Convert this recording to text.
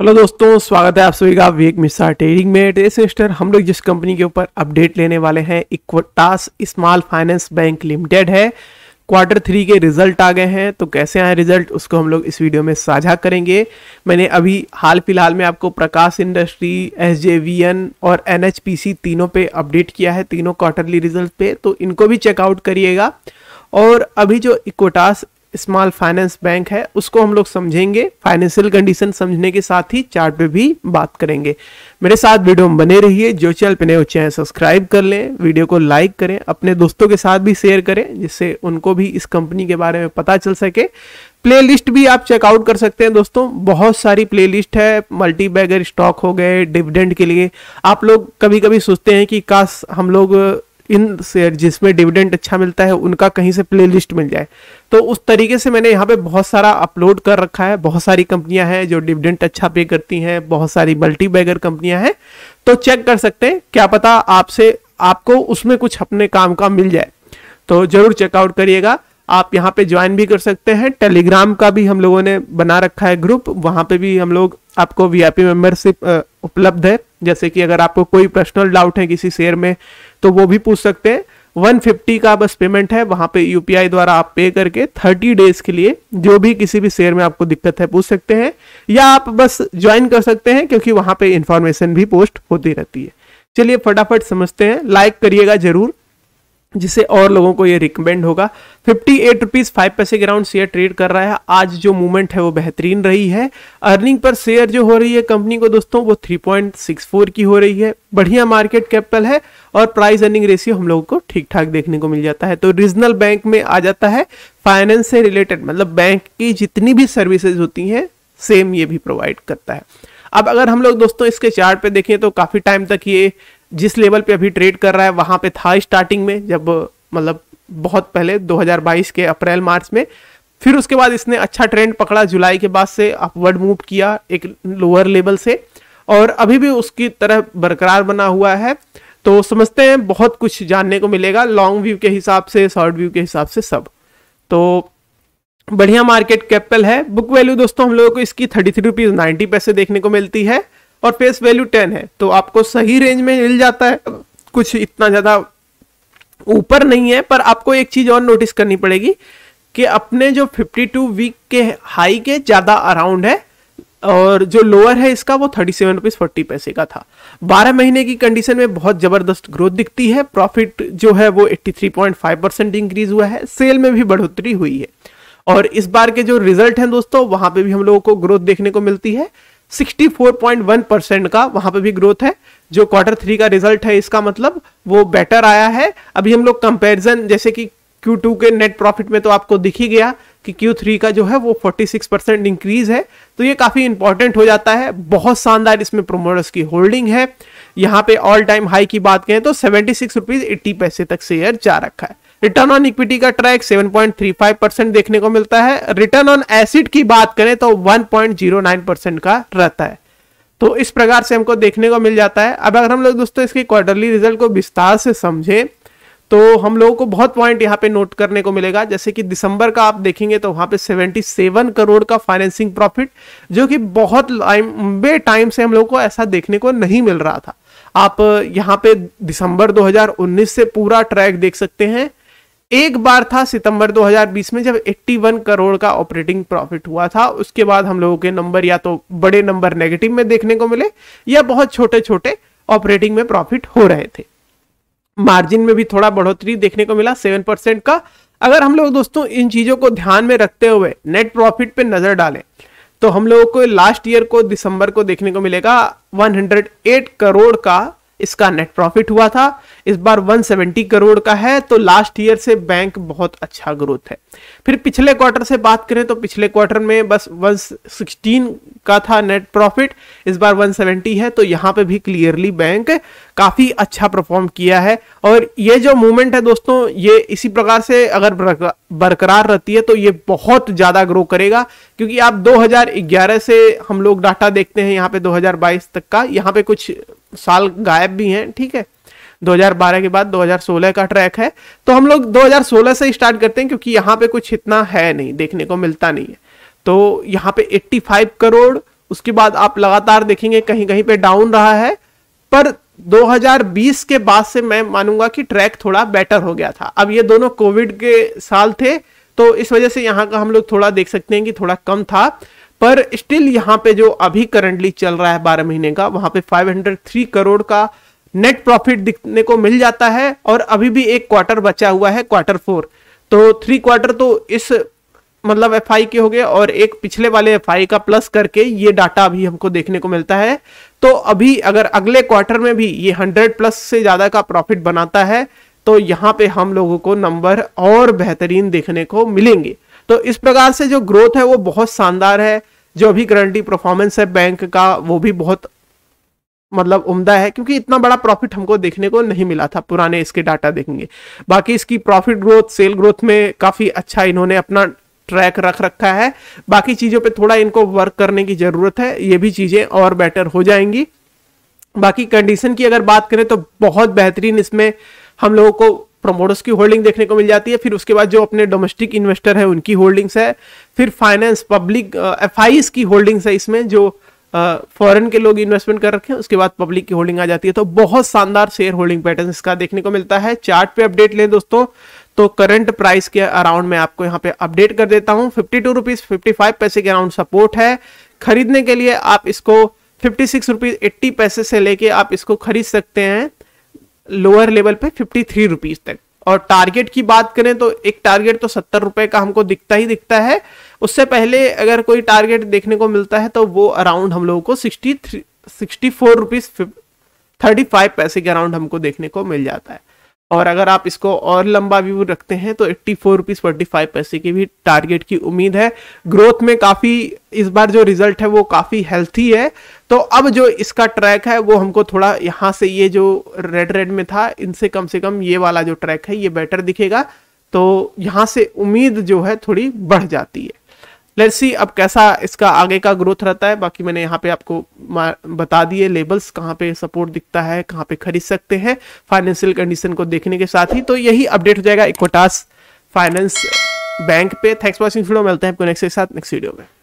hello दोस्तों स्वागत है आप सभी का वेक मिश्रा ट्रेडिंग में ट्रेड तो सिस्टर हम लोग जिस कंपनी के ऊपर अपडेट लेने वाले हैं Equitas small finance bank limited है क्वार्टर थ्री के रिजल्ट आ गए हैं तो कैसे आए रिजल्ट उसको हम लोग इस वीडियो में साझा करेंगे मैंने अभी हाल फिलहाल में आपको प्रकाश इंडस्ट्री एस और एन तीनों पे अपडेट किया है तीनों क्वार्टरली रिजल्ट पे तो इनको भी चेकआउट करिएगा और अभी जो इक्वटास स्मॉल फाइनेंस बैंक है उसको हम लोग समझेंगे फाइनेंशियल कंडीशन समझने के साथ ही चार्ट पे भी बात करेंगे मेरे साथ वीडियो में बने रहिए जो चैनल पे नए हो चैनल सब्सक्राइब कर लें वीडियो को लाइक करें अपने दोस्तों के साथ भी शेयर करें जिससे उनको भी इस कंपनी के बारे में पता चल सके प्ले भी आप चेकआउट कर सकते हैं दोस्तों बहुत सारी प्ले है मल्टी बैगर स्टॉक हो गए डिविडेंड के लिए आप लोग कभी कभी सोचते हैं कि काश हम लोग इन शेयर जिसमें डिविडेंड अच्छा मिलता है उनका कहीं से प्ले लिस्ट मिल जाए तो उस तरीके से मैंने यहाँ पे बहुत सारा अपलोड कर रखा है बहुत सारी कंपनियां हैं जो डिविडेंट अच्छा पे करती हैं बहुत सारी मल्टी बैगर कंपनियां हैं तो चेक कर सकते हैं क्या पता आपसे आपको उसमें कुछ अपने काम का मिल जाए तो जरूर चेकआउट करिएगा आप यहाँ पे ज्वाइन भी कर सकते हैं टेलीग्राम का भी हम लोगों ने बना रखा है ग्रुप वहाँ पे भी हम लोग आपको वीआईपी मेंबरशिप उपलब्ध है जैसे कि अगर आपको कोई पर्सनल डाउट है किसी शेयर में तो वो भी पूछ सकते हैं 150 का बस पेमेंट है वहां पे यूपीआई द्वारा आप पे करके 30 डेज के लिए जो भी किसी भी शेयर में आपको दिक्कत है पूछ सकते हैं या आप बस ज्वाइन कर सकते हैं क्योंकि वहां पे इंफॉर्मेशन भी पोस्ट होती रहती है चलिए फटाफट समझते हैं लाइक करिएगा जरूर जिससे और लोगों को ये रिकमेंड होगा फिफ्टी एट रुपीज़ फाइव पैसे के राउंड शेयर ट्रेड कर रहा है आज जो मूवमेंट है वो बेहतरीन रही है अर्निंग पर शेयर जो हो रही है कंपनी को दोस्तों वो थ्री पॉइंट सिक्स फोर की हो रही है बढ़िया मार्केट कैपिटल है और प्राइस अर्निंग रेशियो हम लोगों को ठीक ठाक देखने को मिल जाता है तो रीजनल बैंक में आ जाता है फाइनेंस से रिलेटेड मतलब बैंक की जितनी भी सर्विसेज होती हैं सेम ये भी प्रोवाइड करता है अब अगर हम लोग दोस्तों इसके चार्ट पे देखें तो काफ़ी टाइम तक ये जिस लेवल पे अभी ट्रेड कर रहा है वहाँ पे था स्टार्टिंग में जब मतलब बहुत पहले 2022 के अप्रैल मार्च में फिर उसके बाद इसने अच्छा ट्रेंड पकड़ा जुलाई के बाद से अपवर्ड मूव किया एक लोअर लेवल से और अभी भी उसकी तरह बरकरार बना हुआ है तो समझते हैं बहुत कुछ जानने को मिलेगा लॉन्ग व्यू के हिसाब से शॉर्ट व्यू के हिसाब से सब तो बढ़िया मार्केट कैपिटल है बुक वैल्यू दोस्तों हम लोगों को इसकी थर्टी थ्री रुपीज़ नाइन्टी पैसे देखने को मिलती है और फेस वैल्यू टेन है तो आपको सही रेंज में मिल जाता है कुछ इतना ज़्यादा ऊपर नहीं है पर आपको एक चीज़ और नोटिस करनी पड़ेगी कि अपने जो 52 वीक के हाई के ज़्यादा अराउंड है और जो लोअर है इसका वो थर्टी सेवन रुपीज़ फोर्टी पैसे का था बारह महीने की कंडीशन में बहुत ज़बरदस्त ग्रोथ दिखती है प्रॉफिट जो है वो 83.5 परसेंट इंक्रीज हुआ है सेल में भी बढ़ोतरी हुई है और इस बार के जो रिजल्ट हैं दोस्तों वहां पे भी हम लोगों को ग्रोथ देखने को मिलती है 64.1 परसेंट का वहां पे भी ग्रोथ है जो क्वार्टर थ्री का रिजल्ट है इसका मतलब वो बेटर आया है अभी हम लोग कंपैरिजन जैसे कि Q2 के नेट प्रॉफिट में तो आपको दिख ही गया कि Q3 का जो है वो 46 परसेंट इंक्रीज है तो ये काफ़ी इंपॉर्टेंट हो जाता है बहुत शानदार इसमें प्रोमोटर्स की होल्डिंग है यहाँ पे ऑल टाइम हाई की बात करें तो सेवेंटी सिक्स रुपीज़ एट्टी पैसे तक शेयर जा रखा है रिटर्न ऑन इक्विटी का ट्रैक 7.35 परसेंट देखने को मिलता है रिटर्न ऑन एसिड की बात करें तो 1.09 परसेंट का रहता है तो इस प्रकार से हमको देखने को मिल जाता है अब अगर हम लोग दोस्तों इसके क्वार्टरली रिजल्ट को विस्तार से समझें तो हम लोगों को बहुत पॉइंट यहाँ पे नोट करने को मिलेगा जैसे कि दिसंबर का आप देखेंगे तो वहां पे 77 करोड़ का फाइनेंसिंग प्रॉफिट जो कि बहुत लंबे टाइम से हम लोग को ऐसा देखने को नहीं मिल रहा था आप यहाँ पे दिसंबर 2019 से पूरा ट्रैक देख सकते हैं एक बार था सितंबर 2020 में जब 81 करोड़ का ऑपरेटिंग प्रॉफिट हुआ था उसके बाद हम लोगों के नंबर या तो बड़े नंबर नेगेटिव में देखने को मिले या बहुत छोटे छोटे ऑपरेटिंग में प्रॉफिट हो रहे थे मार्जिन में भी थोड़ा बढ़ोतरी देखने को मिला सेवन परसेंट का अगर हम लोग दोस्तों इन चीजों को ध्यान में रखते हुए नेट प्रॉफिट पे नजर डालें तो हम लोगों को लास्ट ईयर को दिसंबर को देखने को मिलेगा 108 करोड़ का इसका नेट प्रॉफिट हुआ था इस बार 170 करोड़ का है तो लास्ट ईयर से बैंक बहुत अच्छा ग्रोथ है फिर पिछले क्वार्टर से बात करें तो पिछले क्वार्टर में बस 116 का था नेट प्रॉफिट इस बार 170 है तो यहाँ पे भी क्लियरली बैंक काफ़ी अच्छा परफॉर्म किया है और ये जो मूवमेंट है दोस्तों ये इसी प्रकार से अगर बरकरार रहती है तो ये बहुत ज़्यादा ग्रो करेगा क्योंकि आप 2011 से हम लोग डाटा देखते हैं यहाँ पे 2022 तक का यहाँ पे कुछ साल गायब भी हैं ठीक है 2012 के बाद 2016 का ट्रैक है तो हम लोग 2016 से स्टार्ट करते हैं क्योंकि यहाँ पे कुछ इतना है नहीं देखने को मिलता नहीं है तो यहाँ पे 85 करोड़ उसके बाद आप लगातार देखेंगे कहीं कहीं पे डाउन रहा है पर 2020 के बाद से मैं मानूंगा कि ट्रैक थोड़ा बेटर हो गया था अब ये दोनों कोविड के साल थे तो इस वजह से यहाँ का हम लोग थोड़ा देख सकते हैं कि थोड़ा कम था पर स्टिल यहाँ पे जो अभी करंटली चल रहा है बारह महीने का वहां पे 503 करोड़ का नेट प्रॉफिट दिखने को मिल जाता है और अभी भी एक क्वार्टर बचा हुआ है क्वार्टर फोर तो थ्री क्वार्टर तो इस मतलब एफ के हो गए और एक पिछले वाले एफ का प्लस करके ये डाटा अभी हमको देखने को मिलता है तो अभी अगर अगले क्वार्टर में भी ये हंड्रेड प्लस से ज़्यादा का प्रॉफिट बनाता है तो यहाँ पे हम लोगों को नंबर और बेहतरीन देखने को मिलेंगे तो इस प्रकार से जो ग्रोथ है वो बहुत शानदार है जो अभी गारंटी परफॉर्मेंस है बैंक का वो भी बहुत मतलब उम्दा है क्योंकि इतना बड़ा प्रॉफिट हमको देखने को नहीं मिला था पुराने इसके डाटा देखेंगे बाकी इसकी प्रॉफिट ग्रोथ सेल ग्रोथ में काफ़ी अच्छा इन्होंने अपना ट्रैक रख रखा है बाकी चीज़ों पे थोड़ा इनको वर्क करने की ज़रूरत है ये भी चीज़ें और बेटर हो जाएंगी बाकी कंडीशन की अगर बात करें तो बहुत बेहतरीन इसमें हम लोगों को प्रमोटर्स की होल्डिंग देखने को मिल जाती है फिर उसके बाद जो अपने डोमेस्टिक इन्वेस्टर है उनकी होल्डिंग्स है फिर फाइनेंस पब्लिक एफ की होल्डिंग्स है इसमें जो फॉरेन के लोग इन्वेस्टमेंट कर रखे हैं उसके बाद पब्लिक की होल्डिंग आ जाती है तो बहुत शानदार शेयर होल्डिंग पैटर्न इसका देखने को मिलता है चार्ट पे अपडेट लें दोस्तों तो करंट प्राइस के अराउंड मैं आपको यहाँ पे अपडेट कर देता हूँ fifty two rupees fifty five पैसे के अराउंड सपोर्ट है खरीदने के लिए आप इसको फिफ्टी सिक्स रुपीज एट्टी पैसे से लेके आप इसको खरीद सकते हैं लोअर लेवल पे फिफ्टी थ्री रुपीज तक और टारगेट की बात करें तो एक टारगेट तो सत्तर रुपए का हमको दिखता ही दिखता है उससे पहले अगर कोई टारगेट देखने को मिलता है तो वो अराउंड हम लोगों को sixty three sixty four rupees thirty five पैसे के अराउंड हमको देखने को मिल जाता है और अगर आप इसको और लंबा व्यू रखते हैं तो eighty four rupees forty five पैसे की भी टारगेट की उम्मीद है ग्रोथ में काफ़ी इस बार जो रिजल्ट है वो काफ़ी हेल्थी है तो अब जो इसका ट्रैक है वो हमको थोड़ा यहाँ से ये जो रेड रेड में था इनसे कम से कम ये वाला जो ट्रैक है ये बेटर दिखेगा तो यहाँ से उम्मीद जो है थोड़ी बढ़ जाती है लेट्स सी अब कैसा इसका आगे का ग्रोथ रहता है बाकी मैंने यहाँ पे आपको बता दिए लेबल्स कहाँ पे सपोर्ट दिखता है कहाँ पे खरीद सकते हैं फाइनेंशियल कंडीशन को देखने के साथ ही तो यही अपडेट हो जाएगा इक्वटास फाइनेंस बैंक पे थैंक्स वॉचिंग वीडियो मिलते हैं आपको नेक्स्ट के साथ नेक्स्ट वीडियो में